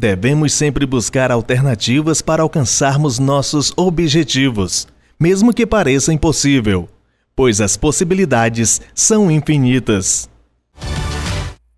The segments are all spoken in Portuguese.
Devemos sempre buscar alternativas para alcançarmos nossos objetivos, mesmo que pareça impossível, pois as possibilidades são infinitas.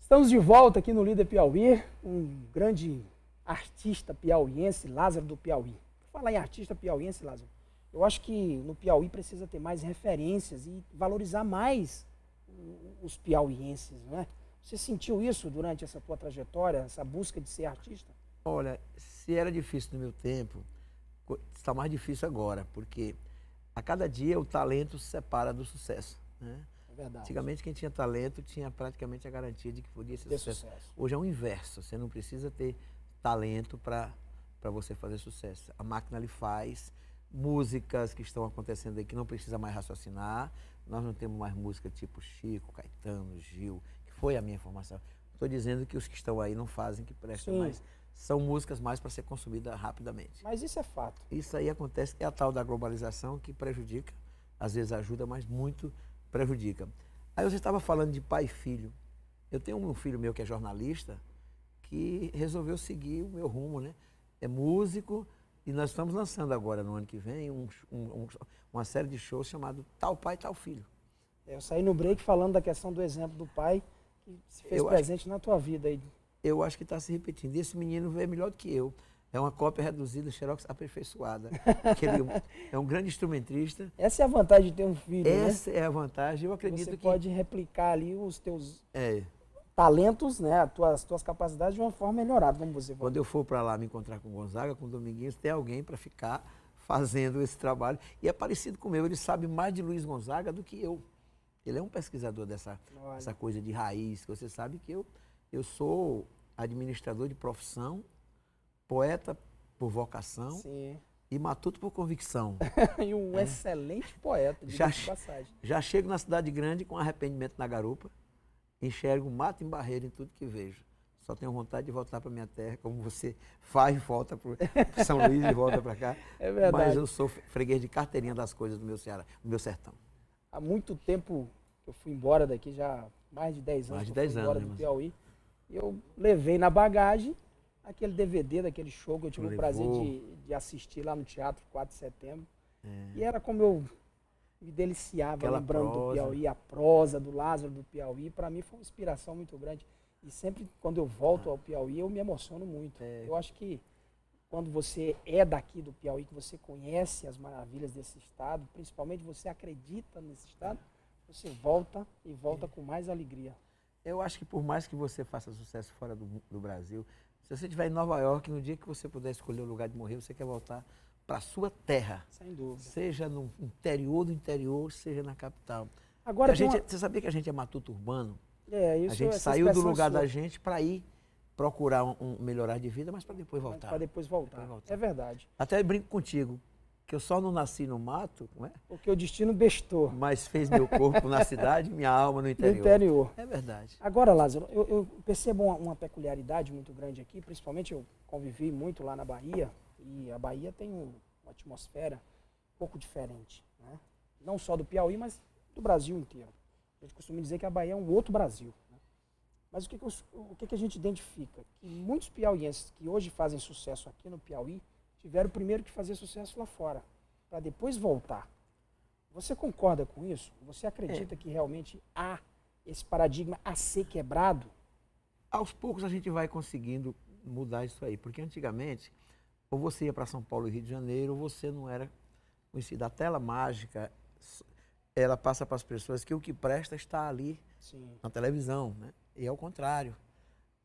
Estamos de volta aqui no Líder Piauí, um grande artista piauiense, Lázaro do Piauí. Falar em artista piauiense, Lázaro, eu acho que no Piauí precisa ter mais referências e valorizar mais os piauienses, né? Você sentiu isso durante essa tua trajetória, essa busca de ser artista? Olha, se era difícil no meu tempo, está mais difícil agora, porque a cada dia o talento se separa do sucesso. Né? É verdade. Antigamente, quem tinha talento tinha praticamente a garantia de que podia ser sucesso. sucesso. Hoje é o inverso, você não precisa ter talento para você fazer sucesso. A máquina lhe faz músicas que estão acontecendo aí que não precisa mais raciocinar. Nós não temos mais música tipo Chico, Caetano, Gil, foi a minha formação. Estou dizendo que os que estão aí não fazem que prestem Sim. mais. São músicas mais para ser consumida rapidamente. Mas isso é fato. Isso aí acontece, é a tal da globalização que prejudica, às vezes ajuda, mas muito prejudica. Aí você estava falando de pai e filho. Eu tenho um filho meu que é jornalista, que resolveu seguir o meu rumo, né? É músico e nós estamos lançando agora, no ano que vem, um, um, uma série de shows chamado Tal Pai, Tal Filho. É, eu saí no break falando da questão do exemplo do pai que se fez eu presente acho, na tua vida aí? Eu acho que está se repetindo. esse menino vê é melhor do que eu. É uma cópia reduzida, xerox aperfeiçoada. ele é um grande instrumentista. Essa é a vantagem de ter um filho, né? Essa né? é a vantagem. Eu acredito Você que... Você pode replicar ali os teus... É talentos, né, as tuas, as tuas capacidades de uma forma melhorada, como você falou. Quando eu for para lá me encontrar com o Gonzaga, com o Dominguinhos, tem alguém para ficar fazendo esse trabalho. E é parecido com o meu, ele sabe mais de Luiz Gonzaga do que eu. Ele é um pesquisador dessa essa coisa de raiz, que você sabe que eu, eu sou administrador de profissão, poeta por vocação Sim. e matuto por convicção. e um é. excelente poeta, de já, passagem. Já chego na cidade grande com arrependimento na garupa, enxergo mato em barreira em tudo que vejo. Só tenho vontade de voltar para minha terra, como você faz e volta para São Luís e volta para cá. É verdade. Mas eu sou freguês de carteirinha das coisas do meu Ceará, do meu sertão. Há muito tempo eu fui embora daqui já mais de 10 anos. Mais de 10 anos. Embora né, do Piauí. E eu levei na bagagem aquele DVD daquele show que eu tive Levou. o prazer de, de, assistir lá no Teatro 4 de Setembro. É. E era como eu me deliciava Aquela lembrando prosa. do Piauí, a prosa do Lázaro do Piauí. Para mim foi uma inspiração muito grande. E sempre quando eu volto ah. ao Piauí, eu me emociono muito. É. Eu acho que quando você é daqui do Piauí, que você conhece as maravilhas desse estado, principalmente você acredita nesse estado. É você volta e volta é. com mais alegria. Eu acho que por mais que você faça sucesso fora do, do Brasil, se você estiver em Nova York, no dia que você puder escolher o lugar de morrer, você quer voltar para a sua terra. Sem dúvida. Seja no interior do interior, seja na capital. Agora, a gente, uma... É, você sabia que a gente é matuto urbano? É, isso A gente saiu do lugar sua. da gente para ir procurar um, um, melhorar de vida, mas para depois voltar. Para depois, depois voltar. É verdade. Até brinco contigo que eu só não nasci no mato, não é? Porque o destino bestou. Mas fez meu corpo na cidade, minha alma no interior. No interior. É verdade. Agora, Lázaro, eu, eu percebo uma, uma, peculiaridade muito grande aqui, principalmente eu convivi muito lá na Bahia, e a Bahia tem uma atmosfera um pouco diferente, né? Não só do Piauí, mas do Brasil inteiro. A gente costuma dizer que a Bahia é um outro Brasil. Né? Mas o que, que o que, que a gente identifica? Que muitos piauienses que hoje fazem sucesso aqui no Piauí, tiveram primeiro que fazer sucesso lá fora, para depois voltar. Você concorda com isso? Você acredita é. que realmente há esse paradigma a ser quebrado? Aos poucos a gente vai conseguindo mudar isso aí, porque antigamente ou você ia para São Paulo e Rio de Janeiro, ou você não era conhecido. A tela mágica, ela passa para as pessoas que o que presta está ali Sim. na televisão, né? E é o contrário.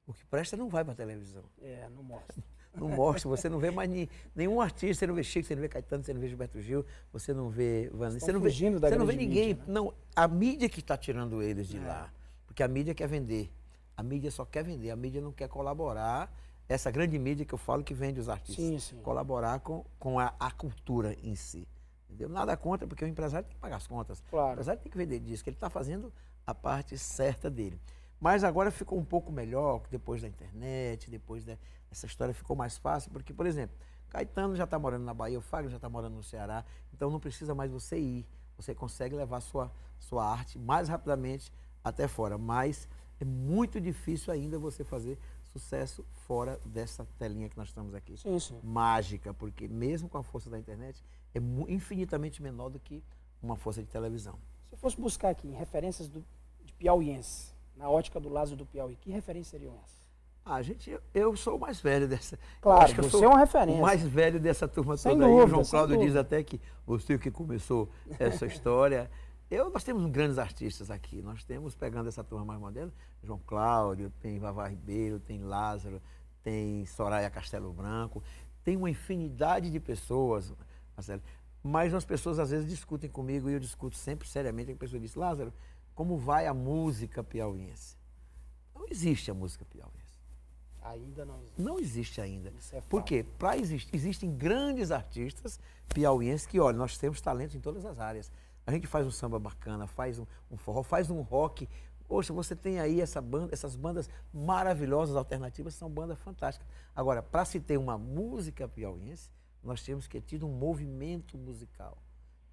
O que presta não vai para a televisão. É, não mostra não mostra, você não vê mais ni, nenhum artista, você não vê Chico, você não vê Caetano, você não vê Gilberto Gil, você não vê Vanessa, você não vê, você não vê ninguém. Mídia, né? Não, a mídia que está tirando eles de é. lá, porque a mídia quer vender, a mídia só quer vender, a mídia não quer colaborar, essa grande mídia que eu falo que vende os artistas, sim, sim. colaborar com, com a, a cultura em si. Entendeu? Nada contra, porque o empresário tem que pagar as contas. Claro. O empresário tem que vender que ele está fazendo a parte certa dele. Mas agora ficou um pouco melhor depois da internet, depois da, essa história ficou mais fácil, porque, por exemplo, Caetano já está morando na Bahia, o Fagner já está morando no Ceará, então não precisa mais você ir. Você consegue levar sua, sua arte mais rapidamente até fora. Mas é muito difícil ainda você fazer sucesso fora dessa telinha que nós estamos aqui. Sim, sim. Mágica, porque mesmo com a força da internet, é infinitamente menor do que uma força de televisão. Se eu fosse buscar aqui referências do, de piauiense, na ótica do Lázaro do Piauí, que referências seriam essas? a ah, gente, eu sou o mais velho dessa. Claro, acho que você eu sou é uma referência. O mais velho dessa turma sem toda dúvida, aí. O João Cláudio diz até que você é que começou essa história. Eu, nós temos grandes artistas aqui. Nós temos, pegando essa turma mais moderna, João Cláudio, tem Vavá Ribeiro, tem Lázaro, tem Soraya Castelo Branco. Tem uma infinidade de pessoas, Marcelo. Mas as pessoas às vezes discutem comigo e eu discuto sempre seriamente. A pessoa diz, Lázaro, como vai a música piauiense? Não existe a música piauiense. Ainda não existe. Não existe ainda. Isso é Por quê? Pra existir, existem grandes artistas piauienses que, olha, nós temos talento em todas as áreas. A gente faz um samba bacana, faz um, um forró, faz um rock. Poxa, você tem aí essa banda, essas bandas maravilhosas, alternativas, são bandas fantásticas. Agora, para se ter uma música piauiense, nós temos que ter tido um movimento musical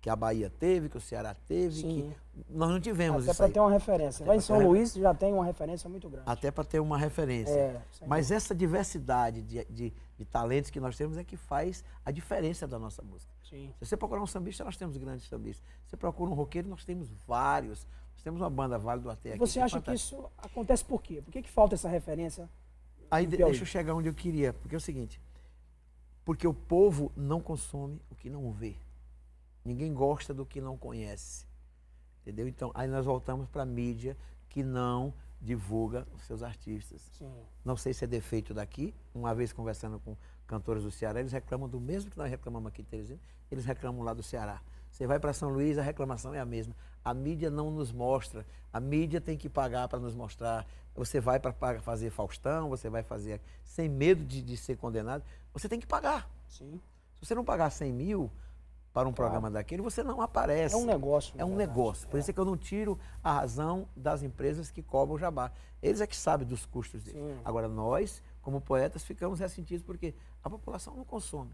que a Bahia teve, que o Ceará teve, Sim. que nós não tivemos Até isso. Até para ter uma referência. Vai Lá em São ter... É. Luís já tem uma referência muito grande. Até para ter uma referência. É, Mas dúvida. essa diversidade de, de, de, talentos que nós temos é que faz a diferença da nossa música. Sim. Se você procurar um sambista, nós temos grandes sambistas. Se você procura um roqueiro, nós temos vários. Nós temos uma banda Vale do Até aqui. Você que é acha que isso acontece por quê? Por que, que falta essa referência? Aí deixa eu chegar onde eu queria, porque é o seguinte, porque o povo não consome o que não vê. Ninguém gosta do que não conhece. Entendeu? Então, aí nós voltamos para a mídia que não divulga os seus artistas. Sim. Não sei se é defeito daqui. Uma vez conversando com cantores do Ceará, eles reclamam do mesmo que nós reclamamos aqui em Teresina, eles reclamam lá do Ceará. Você vai para São Luís, a reclamação é a mesma. A mídia não nos mostra. A mídia tem que pagar para nos mostrar. Você vai para fazer Faustão, você vai fazer sem medo de, de ser condenado. Você tem que pagar. Sim. Se você não pagar 100 mil, para um claro. programa daquele, você não aparece. É um negócio. É um negócio. Por é. isso é que eu não tiro a razão das empresas que cobram o jabá. Eles é que sabem dos custos dele. Agora, nós, como poetas, ficamos ressentidos porque a população não consome.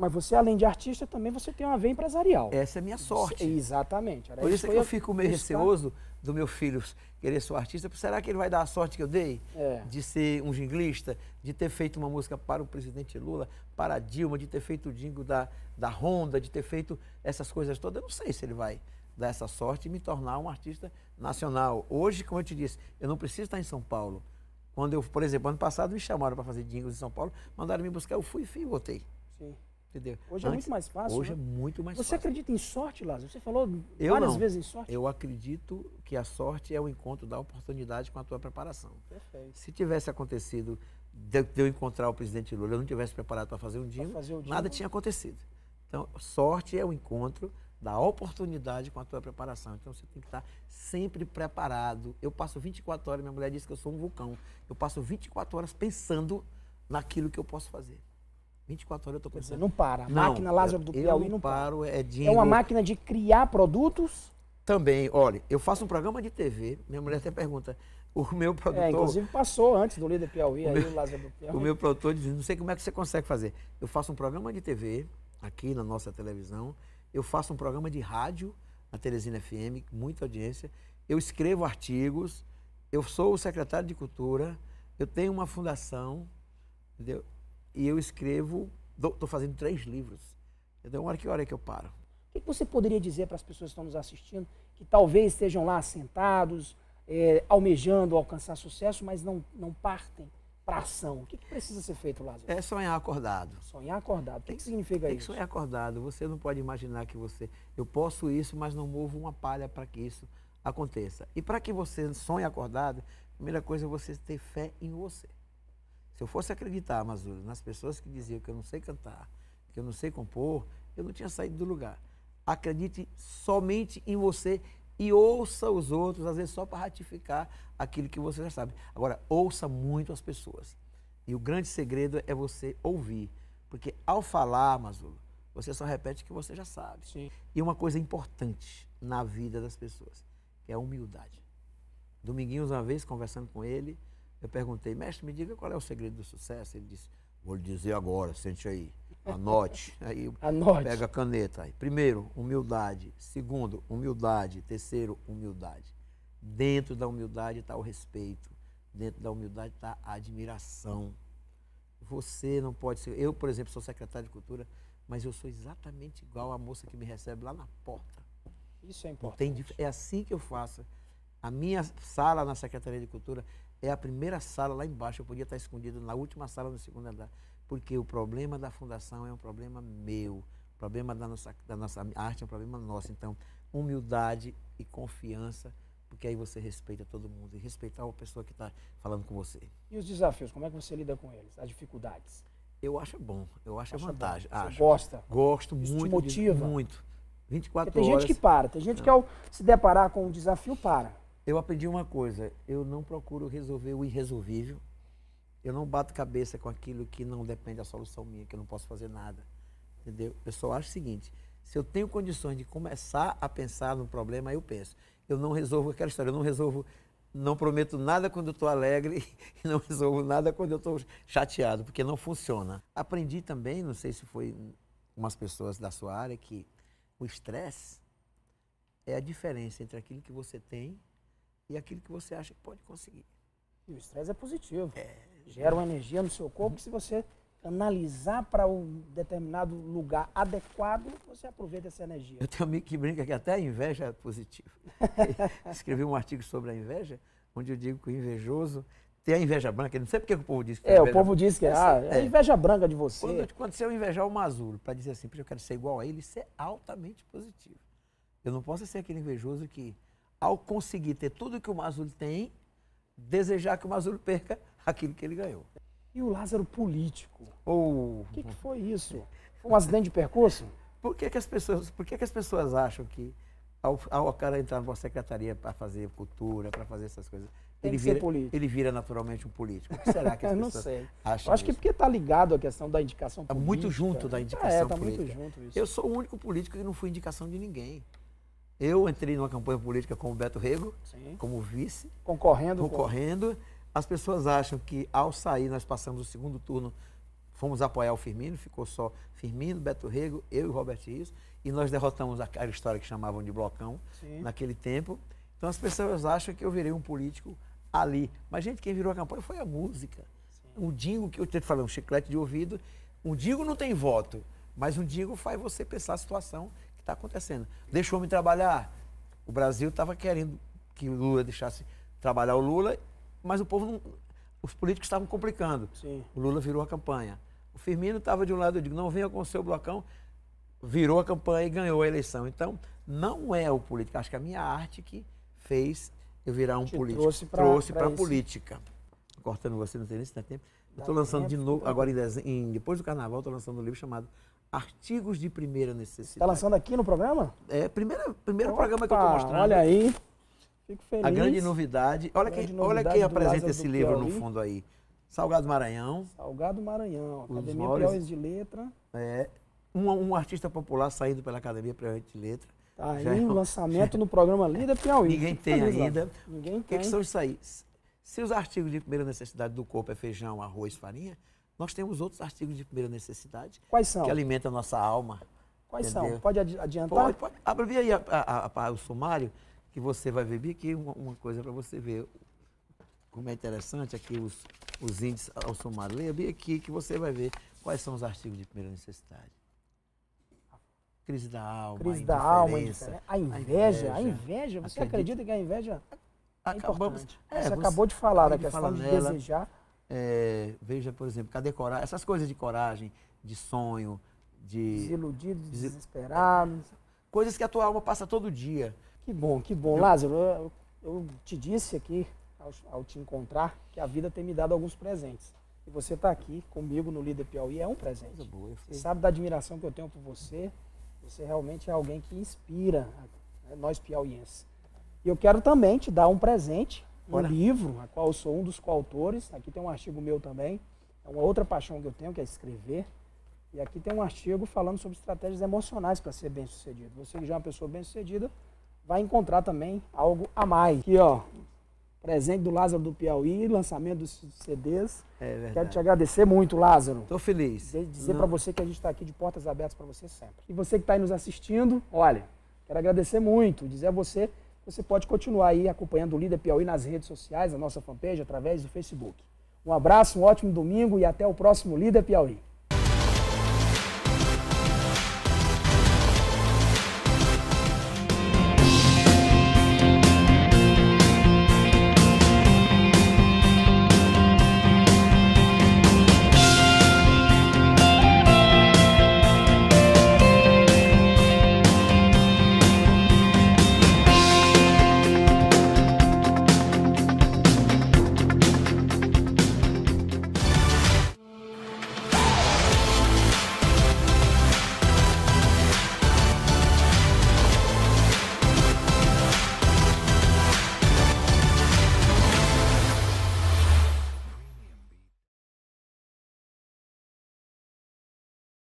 Mas você, além de artista, também você tem uma veia empresarial. Essa é a minha sorte. exatamente. Era Por isso que eu fico meio buscar. receoso do meu filho querer ser um artista. Será que ele vai dar a sorte que eu dei é. de ser um jinglista, de ter feito uma música para o presidente Lula, para a Dilma, de ter feito o jingo da, da Honda, de ter feito essas coisas todas? Eu não sei se ele vai dar essa sorte e me tornar um artista nacional. Hoje, como eu te disse, eu não preciso estar em São Paulo. Quando eu, por exemplo, ano passado me chamaram para fazer jingles em São Paulo, mandaram me buscar, eu fui e voltei. Sim. Entendeu? Hoje Antes, é muito mais fácil. Hoje né? é muito mais Você fácil. Você acredita em sorte, Lázaro? Você falou eu várias não. vezes em sorte. Eu acredito que a sorte é o encontro da oportunidade com a tua preparação. Perfeito. Se tivesse acontecido de, eu encontrar o presidente Lula, eu não tivesse preparado para fazer um dia, nada tinha acontecido. Então, sorte é o encontro da oportunidade com a tua preparação. Então você tem que estar sempre preparado. Eu passo 24 horas, minha mulher disse que eu sou um vulcão. Eu passo 24 horas pensando naquilo que eu posso fazer. 24 horas eu estou pensando. Você não para. A máquina Lázaro do Piauí não, não paro, para. É, de... é uma máquina de criar produtos? Também. Olha, eu faço um programa de TV. Minha mulher até pergunta. O meu é, produtor. É, inclusive passou antes do Líder Piauí, aí meu, o Lázaro do Piauí. O meu produtor diz: não sei como é que você consegue fazer. Eu faço um programa de TV aqui na nossa televisão. Eu faço um programa de rádio na Teresina FM, muita audiência. Eu escrevo artigos. Eu sou o secretário de Cultura. Eu tenho uma fundação. Entendeu? e eu escrevo, estou fazendo três livros. Então, hora que hora é que eu paro. O que você poderia dizer para as pessoas que estão nos assistindo, que talvez estejam lá sentados, é, almejando alcançar sucesso, mas não, não partem para ação? O que, que, precisa ser feito, Lázaro? É sonhar acordado. Sonhar acordado. O que, que significa tem isso? Tem que sonhar acordado. Você não pode imaginar que você... Eu posso isso, mas não movo uma palha para que isso aconteça. E para que você sonhe acordado, a primeira coisa é você ter fé em você. Se eu fosse acreditar, Mazura, nas pessoas que diziam que eu não sei cantar, que eu não sei compor, eu não tinha saído do lugar. Acredite somente em você e ouça os outros, às vezes só para ratificar aquilo que você já sabe. Agora, ouça muito as pessoas. E o grande segredo é você ouvir. Porque ao falar, Mazula, você só repete o que você já sabe. Sim. E uma coisa importante na vida das pessoas, que é a humildade. Dominguinhos, uma vez, conversando com ele, eu perguntei, mestre, me diga qual é o segredo do sucesso. Ele disse, vou lhe dizer agora, sente aí, anote. Aí anote. pega a caneta. Aí. Primeiro, humildade. Segundo, humildade. Terceiro, humildade. Dentro da humildade está o respeito. Dentro da humildade está a admiração. Você não pode ser. Eu, por exemplo, sou secretário de cultura, mas eu sou exatamente igual à moça que me recebe lá na porta. Isso é importante. Tem, é assim que eu faço. A minha sala na Secretaria de Cultura é a primeira sala lá embaixo. Eu podia estar escondido na última sala, no segundo andar. Porque o problema da fundação é um problema meu. O problema da nossa, da nossa arte é um problema nosso. Então, humildade e confiança, porque aí você respeita todo mundo. E respeitar a pessoa que está falando com você. E os desafios, como é que você lida com eles? As dificuldades? Eu acho bom, eu acho vantagem. Bom. Você acho. gosta? Gosto Isso muito. Te motiva? Muito. 24 tem horas. Tem gente que para, tem gente que é. ao se deparar com um desafio, para eu aprendi uma coisa: eu não procuro resolver o irresolvível. Eu não bato cabeça com aquilo que não depende da solução minha, que eu não posso fazer nada. Entendeu? Eu só acho o seguinte: se eu tenho condições de começar a pensar no problema, eu penso. Eu não resolvo aquela história, eu não resolvo, não prometo nada quando eu estou alegre e não resolvo nada quando eu estou chateado, porque não funciona. Aprendi também, não sei se foi umas pessoas da sua área, que o estresse é a diferença entre aquilo que você tem e aquilo que você acha que pode conseguir. E o estresse é positivo. É, Gera uma energia no seu corpo que se você analisar para um determinado lugar adequado, você aproveita essa energia. Eu tenho um amigo que brinca que até a inveja é positiva. Escrevi um artigo sobre a inveja, onde eu digo que o invejoso tem a inveja branca. não sei porque o povo diz que É, o povo branca. diz que é, ah, é, a é. inveja branca de você. Quando, quando você é invejar o Mazuro, para dizer assim, porque eu quero ser igual a ele, isso é altamente positivo. Eu não posso ser aquele invejoso que ao conseguir ter tudo que o Mazur tem, desejar que o Mazur perca aquilo que ele ganhou. E o Lázaro político? O oh. que, que, foi isso? Foi um acidente de percurso? Por que, que, as, pessoas, por que, que as pessoas acham que ao, ao cara entrar numa secretaria para fazer cultura, para fazer essas coisas, ele vira, ele vira, naturalmente um político. será que as não sei. acham? acho isso? que porque está ligado à questão da indicação tá política. Está muito junto da é, indicação é, tá política. Muito junto isso. Eu sou o único político que não fui indicação de ninguém. Eu entrei numa campanha política com o Beto Rego, Sim. como vice. Concorrendo. Concorrendo. As pessoas acham que ao sair nós passamos o segundo turno, fomos apoiar o Firmino, ficou só Firmino, Beto Rego, eu e o Roberto Rios, e nós derrotamos aquela história que chamavam de blocão Sim. naquele tempo. Então as pessoas acham que eu virei um político ali. Mas, gente, quem virou a campanha foi a música. Sim. Um dingo que eu te falei, um chiclete de ouvido. Um dingo não tem voto, mas um dingo faz você pensar a situação está acontecendo. Deixa o homem trabalhar. O Brasil estava querendo que o Lula deixasse trabalhar o Lula, mas o povo não. Os políticos estavam complicando. Sim. O Lula virou a campanha. O Firmino estava de um lado, eu digo, não venha com o seu blocão, virou a campanha e ganhou a eleição. Então, não é o político. Acho que a minha arte que fez eu virar um Te político. Trouxe para a política. Cortando você, não tem nem tempo. Estou lançando tempo, de novo, né? agora em, em, depois do carnaval, estou lançando um livro chamado artigos de primeira necessidade. Está lançando aqui no programa? É, primeira, primeiro Opa, programa que eu estou mostrando. Olha aí. Fico feliz. A grande novidade. Olha, grande quem, novidade olha quem apresenta esse livro Piauí. no fundo aí. Salgado Maranhão. Salgado Maranhão. Academia Piauí de Letra. É. Um, um, artista popular saído pela Academia Piauí de Letra. Tá Já aí, é um lançamento no programa Lida Piauí. Ninguém tem ainda. Ninguém tem. O que, que são isso aí? Se os artigos de primeira necessidade do corpo é feijão, arroz, farinha, nós temos outros artigos de primeira necessidade. Quais são? Que alimentam a nossa alma. Quais entendeu? são? Pode adiantar? Pode, pode. aí a, a, a, o sumário, que você vai ver bem aqui uma, uma coisa para você ver como é interessante aqui os, os índices ao sumário. Leia bem aqui que você vai ver quais são os artigos de primeira necessidade. Crise da alma, Crise da alma, a inveja, a inveja. A inveja. Você acredita, acredita que a inveja é Acabamos. É, você, você, acabou de falar da questão de, falar de desejar é, veja, por exemplo, cadê coragem? Essas coisas de coragem, de sonho, de. Desiludidos, Desil... desesperados. Coisas que a tua alma passa todo dia. Que bom, que bom. Eu... Lázaro, eu, eu, te disse aqui, ao, ao, te encontrar, que a vida tem me dado alguns presentes. E você está aqui comigo no Líder Piauí é um presente. Coisa boa, você sabe da admiração que eu tenho por você. Você realmente é alguém que inspira né, nós piauienses. E eu quero também te dar um presente um livro, a qual eu sou um dos coautores. Aqui tem um artigo meu também. É uma outra paixão que eu tenho, que é escrever. E aqui tem um artigo falando sobre estratégias emocionais para ser bem-sucedido. Você que já é uma pessoa bem-sucedida, vai encontrar também algo a mais. Aqui, ó, presente do Lázaro do Piauí, lançamento dos CDs. É verdade. Quero te agradecer muito, Lázaro. Estou feliz. De dizer para você que a gente está aqui de portas abertas para você sempre. E você que está aí nos assistindo, olha, quero agradecer muito. Dizer a você você pode continuar aí acompanhando o Líder Piauí nas redes sociais, a nossa fanpage, através do Facebook. Um abraço, um ótimo domingo e até o próximo Líder Piauí.